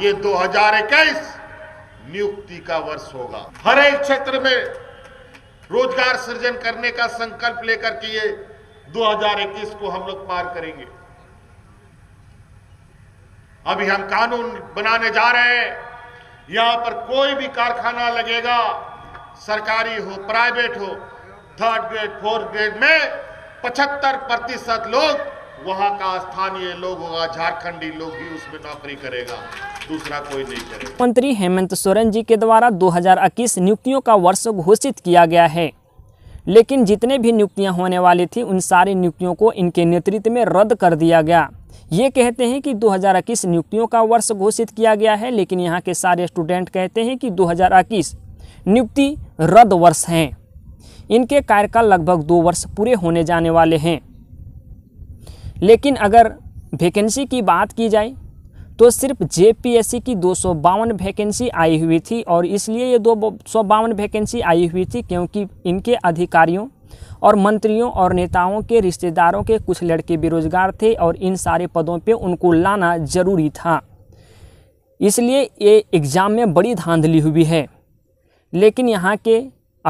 ये 2021 नियुक्ति का वर्ष होगा हर एक क्षेत्र में रोजगार सृजन करने का संकल्प लेकर के ये 2021 को हम लोग पार करेंगे अभी हम कानून बनाने जा रहे हैं यहां पर कोई भी कारखाना लगेगा सरकारी हो प्राइवेट हो थर्ड ग्रेड फोर्थ ग्रेड में 75 प्रतिशत लोग वहाँ का स्थानीय लोग होगा झारखंडी लोग भी उसमें नौकरी करेगा दूसरा कोई नहीं करेगा मंत्री हेमंत सोरेन जी के द्वारा 2021 नियुक्तियों का वर्ष घोषित किया गया है लेकिन जितने भी नियुक्तियां होने वाली थी उन सारी नियुक्तियों को इनके नेतृत्व में रद्द कर दिया गया ये कहते हैं कि 2021 नियुक्तियों का वर्ष घोषित किया गया है लेकिन यहाँ के सारे स्टूडेंट कहते हैं कि 2021 नियुक्ति रद्द वर्ष हैं इनके कार्यकाल लगभग दो वर्ष पूरे होने जाने वाले हैं लेकिन अगर वैकेंसी की बात की जाए तो सिर्फ जे की दो वैकेंसी आई हुई थी और इसलिए ये दो सौ बावन वैकेंसी आई हुई थी क्योंकि इनके अधिकारियों और मंत्रियों और नेताओं के रिश्तेदारों के कुछ लड़के बेरोजगार थे और इन सारे पदों पे उनको लाना ज़रूरी था इसलिए ये एग्ज़ाम में बड़ी धांधली हुई है लेकिन यहाँ के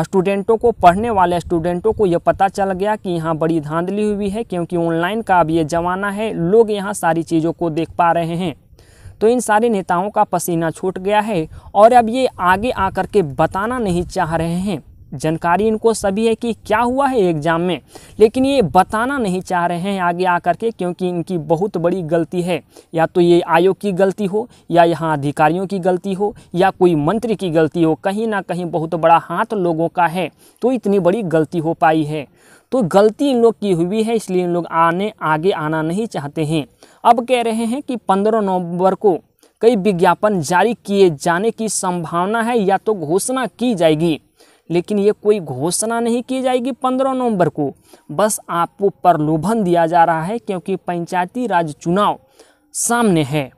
स्टूडेंटों को पढ़ने वाले स्टूडेंटों को ये पता चल गया कि यहाँ बड़ी धांधली हुई है क्योंकि ऑनलाइन का अब ये ज़माना है लोग यहाँ सारी चीज़ों को देख पा रहे हैं तो इन सारे नेताओं का पसीना छूट गया है और अब ये आगे आकर के बताना नहीं चाह रहे हैं जानकारी इनको सभी है कि क्या हुआ है एग्ज़ाम में लेकिन ये बताना नहीं चाह रहे हैं आगे आ करके क्योंकि इनकी बहुत बड़ी गलती है या तो ये आयोग की गलती हो या यहाँ अधिकारियों की गलती हो या कोई मंत्री की गलती हो कहीं ना कहीं बहुत बड़ा हाथ लोगों का है तो इतनी बड़ी गलती हो पाई है तो गलती इन लोग की हुई है इसलिए इन लोग आने आगे आना नहीं चाहते हैं अब कह रहे हैं कि पंद्रह नवंबर को कई विज्ञापन जारी किए जाने की संभावना है या तो घोषणा की जाएगी लेकिन ये कोई घोषणा नहीं की जाएगी पंद्रह नवंबर को बस आपको प्रलोभन दिया जा रहा है क्योंकि पंचायती राज चुनाव सामने है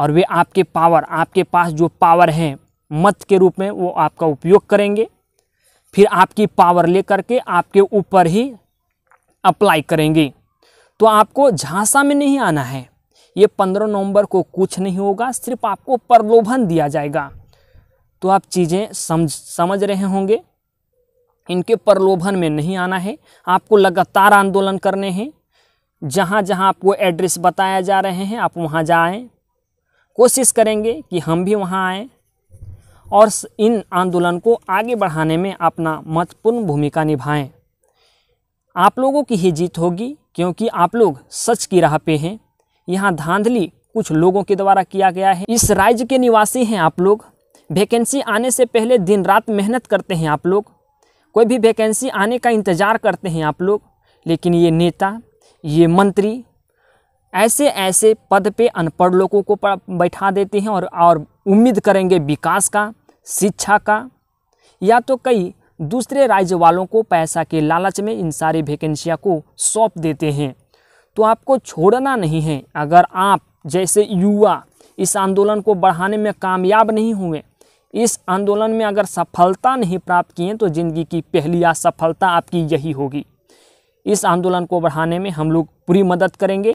और वे आपके पावर आपके पास जो पावर हैं मत के रूप में वो आपका उपयोग करेंगे फिर आपकी पावर ले करके आपके ऊपर ही अप्लाई करेंगे तो आपको झांसा में नहीं आना है ये पंद्रह नवंबर को कुछ नहीं होगा सिर्फ आपको प्रलोभन दिया जाएगा तो आप चीज़ें समझ समझ रहे होंगे इनके प्रलोभन में नहीं आना है आपको लगातार आंदोलन करने हैं जहाँ जहाँ आपको एड्रेस बताया जा रहे हैं आप वहाँ जाएं कोशिश करेंगे कि हम भी वहाँ आएँ और इन आंदोलन को आगे बढ़ाने में अपना महत्वपूर्ण भूमिका निभाएं आप लोगों की ही जीत होगी क्योंकि आप लोग सच की राह पे हैं यहाँ धांधली कुछ लोगों के द्वारा किया गया है इस राज्य के निवासी हैं आप लोग वैकेंसी आने से पहले दिन रात मेहनत करते हैं आप लोग कोई भी वैकेंसी आने का इंतज़ार करते हैं आप लोग लेकिन ये नेता ये मंत्री ऐसे ऐसे पद पे अनपढ़ लोगों को बैठा देते हैं और और उम्मीद करेंगे विकास का शिक्षा का या तो कई दूसरे राज्य वालों को पैसा के लालच में इन सारी वैकेंसियाँ को सौंप देते हैं तो आपको छोड़ना नहीं है अगर आप जैसे युवा इस आंदोलन को बढ़ाने में कामयाब नहीं हुए इस आंदोलन में अगर सफलता नहीं प्राप्त किए तो ज़िंदगी की पहली असफलता आपकी यही होगी इस आंदोलन को बढ़ाने में हम लोग पूरी मदद करेंगे